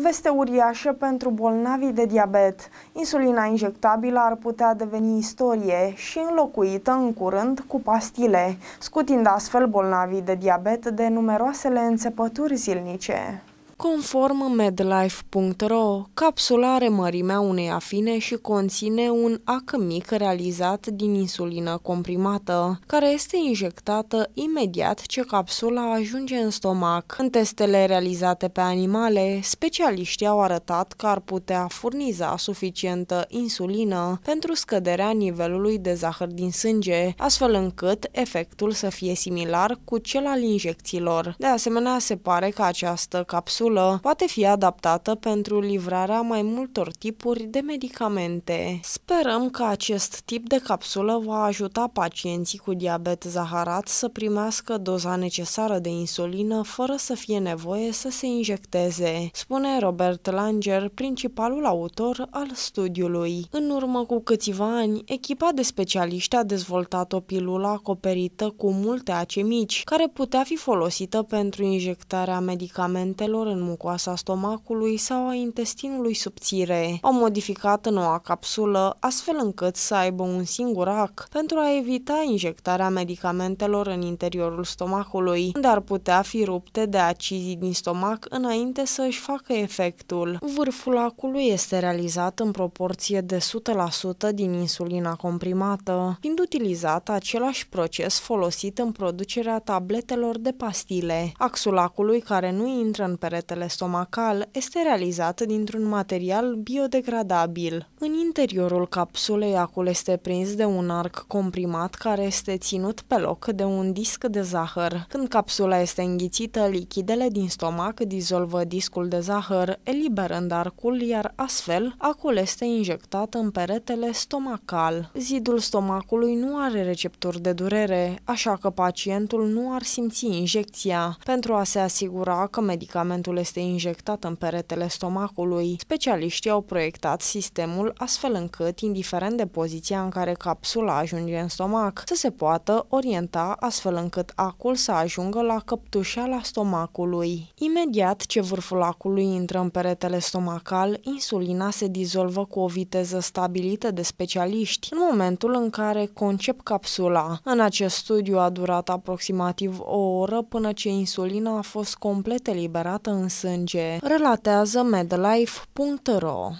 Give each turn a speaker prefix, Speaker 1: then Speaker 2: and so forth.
Speaker 1: Veste uriașă pentru bolnavii de diabet. Insulina injectabilă ar putea deveni istorie și înlocuită în curând cu pastile, scutind astfel bolnavii de diabet de numeroasele înțepături zilnice. Conform medlife.ro, capsula are mărimea unei afine și conține un ac mic realizat din insulină comprimată, care este injectată imediat ce capsula ajunge în stomac. În testele realizate pe animale, specialiștii au arătat că ar putea furniza suficientă insulină pentru scăderea nivelului de zahăr din sânge, astfel încât efectul să fie similar cu cel al injecțiilor. De asemenea, se pare că această capsulă capsulă poate fi adaptată pentru livrarea mai multor tipuri de medicamente. Sperăm că acest tip de capsulă va ajuta pacienții cu diabet zaharat să primească doza necesară de insulină fără să fie nevoie să se injecteze, spune Robert Langer, principalul autor al studiului. În urmă cu câțiva ani, echipa de specialiști a dezvoltat o pilulă acoperită cu multe ace-mici care putea fi folosită pentru injectarea medicamentelor în în mucoasa stomacului sau a intestinului subțire. Au modificat noua capsulă astfel încât să aibă un singur ac pentru a evita injectarea medicamentelor în interiorul stomacului, unde ar putea fi rupte de acizii din stomac înainte să își facă efectul. Vârful acului este realizat în proporție de 100% din insulina comprimată, fiind utilizat același proces folosit în producerea tabletelor de pastile. Axul acului care nu intră în perete spatele stomacal este realizat dintr-un material biodegradabil. În interiorul capsulei, acul este prins de un arc comprimat care este ținut pe loc de un disc de zahăr. Când capsula este înghițită, lichidele din stomac dizolvă discul de zahăr, eliberând arcul, iar astfel acul este injectat în peretele stomacal. Zidul stomacului nu are receptori de durere, așa că pacientul nu ar simți injecția. Pentru a se asigura că medicamentul este injectat în peretele stomacului. Specialiștii au proiectat sistemul astfel încât, indiferent de poziția în care capsula ajunge în stomac, să se poată orienta astfel încât acul să ajungă la căptușeala stomacului. Imediat ce vârful acului intră în peretele stomacal, insulina se dizolvă cu o viteză stabilită de specialiști în momentul în care concep capsula. În acest studiu a durat aproximativ o oră până ce insulina a fost complet eliberată în în sânge, relatează medlife.ro.